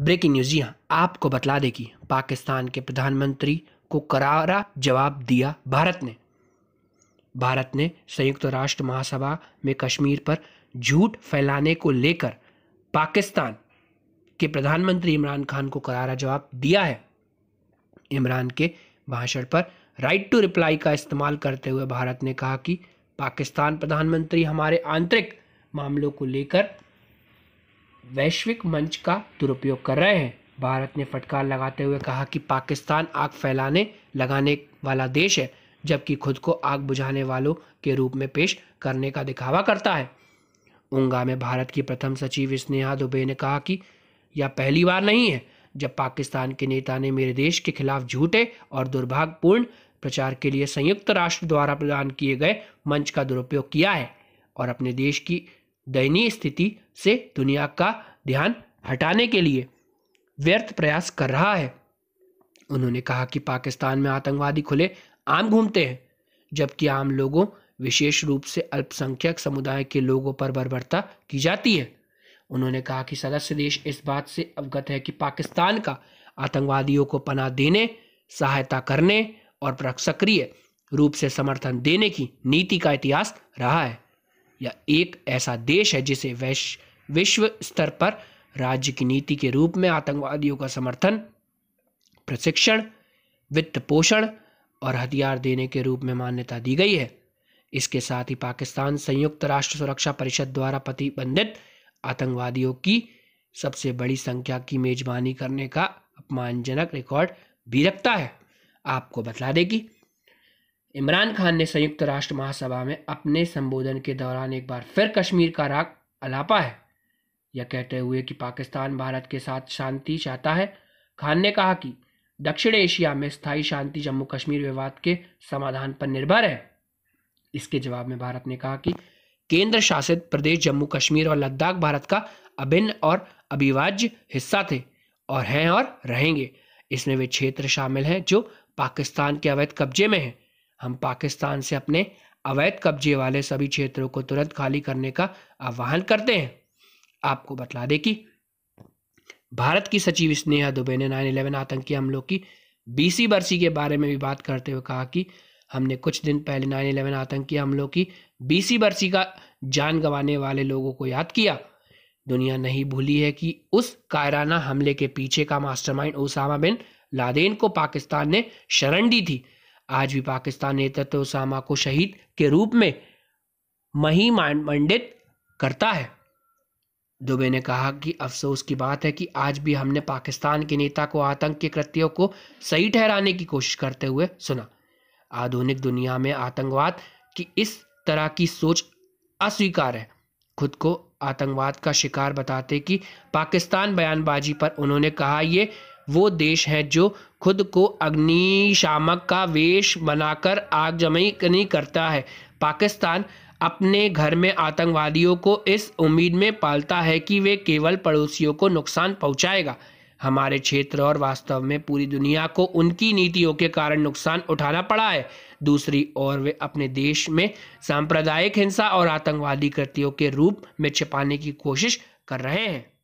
breaking news जी हाँ आपको बतला कि पाकिस्तान के प्रधानमंत्री को करारा जवाब दिया भारत ने भारत ने संयुक्त राष्ट्र महासभा में कश्मीर पर झूठ फैलाने को लेकर पाकिस्तान के प्रधानमंत्री इमरान खान को करारा जवाब दिया है इमरान के भाषण पर राइट टू रिप्लाई का इस्तेमाल करते हुए भारत ने कहा कि पाकिस्तान प्रधानमंत्री हमारे आंतरिक मामलों को लेकर वैश्विक मंच का दुरुपयोग कर रहे हैं भारत ने फटकार लगाते हुए कहा कि पाकिस्तान आग फैलाने लगाने वाला देश है जबकि खुद को आग बुझाने वालों के रूप में पेश करने का दिखावा करता है उंगा में भारत की प्रथम सचिव स्नेहा दुबे ने कहा कि यह पहली बार नहीं है जब पाकिस्तान के नेता ने मेरे देश के खिलाफ झूठे और दुर्भाग्यपूर्ण प्रचार के लिए संयुक्त राष्ट्र द्वारा प्रदान किए गए मंच का दुरुपयोग किया है और अपने देश की दयनीय स्थिति से दुनिया का ध्यान हटाने के लिए व्यर्थ प्रयास कर रहा है उन्होंने कहा कि पाकिस्तान में आतंकवादी खुले आम घूमते हैं जबकि आम लोगों विशेष रूप से अल्पसंख्यक समुदाय के लोगों पर बर्बरता की जाती है उन्होंने कहा कि सदस्य देश इस बात से अवगत है कि पाकिस्तान का आतंकवादियों को पनाह देने सहायता करने और सक्रिय रूप से समर्थन देने की नीति का इतिहास रहा है या एक ऐसा देश है जिसे वैश्व विश्व स्तर पर राज्य की नीति के रूप में आतंकवादियों का समर्थन प्रशिक्षण वित्त पोषण और हथियार देने के रूप में मान्यता दी गई है इसके साथ ही पाकिस्तान संयुक्त राष्ट्र सुरक्षा परिषद द्वारा प्रतिबंधित आतंकवादियों की सबसे बड़ी संख्या की मेजबानी करने का अपमानजनक रिकॉर्ड भी रखता है आपको बतला देगी इमरान खान ने संयुक्त राष्ट्र महासभा में अपने संबोधन के दौरान एक बार फिर कश्मीर का राग अलापा है यह कहते हुए कि पाकिस्तान भारत के साथ शांति चाहता है खान ने कहा कि दक्षिण एशिया में स्थायी शांति जम्मू कश्मीर विवाद के समाधान पर निर्भर है इसके जवाब में भारत ने कहा कि केंद्र शासित प्रदेश जम्मू कश्मीर और लद्दाख भारत का अभिन्न और अविभाज्य हिस्सा थे और हैं और रहेंगे इसमें वे क्षेत्र शामिल हैं जो पाकिस्तान के अवैध कब्जे में हैं हम पाकिस्तान से अपने अवैध कब्जे वाले सभी क्षेत्रों को तुरंत खाली करने का आह्वान करते हैं आपको बतला दें कि भारत की सचिव स्नेहा दुबे ने नाइन इलेवन आतंकी हमलों की बीसी बरसी के बारे में भी बात करते हुए कहा कि हमने कुछ दिन पहले नाइन इलेवन आतंकी हमलों की बीसी बरसी का जान गंवाने वाले लोगों को याद किया दुनिया नहीं भूली है कि उस कायराना हमले के पीछे का मास्टरमाइंड ओसामा बिन लादेन को पाकिस्तान ने शरण दी थी आज भी पाकिस्तान नेतृत्व उसामा को शहीद के रूप में महिमामंडित करता है दुबे ने कहा कि अफसोस की बात है कि आज भी हमने पाकिस्तान के नेता को आतंक के कृत्यों को सही ठहराने की कोशिश करते हुए सुना आधुनिक दुनिया में आतंकवाद की इस तरह की सोच अस्वीकार है खुद को आतंकवाद का शिकार बताते कि पाकिस्तान बयानबाजी पर उन्होंने कहा यह वो देश है जो खुद को अग्निशामक का वेश बनाकर आग नहीं करता है पाकिस्तान अपने घर में आतंकवादियों को इस उम्मीद में पालता है कि वे केवल पड़ोसियों को नुकसान पहुंचाएगा हमारे क्षेत्र और वास्तव में पूरी दुनिया को उनकी नीतियों के कारण नुकसान उठाना पड़ा है दूसरी ओर वे अपने देश में सांप्रदायिक हिंसा और आतंकवादी कृतियों के रूप में छिपाने की कोशिश कर रहे हैं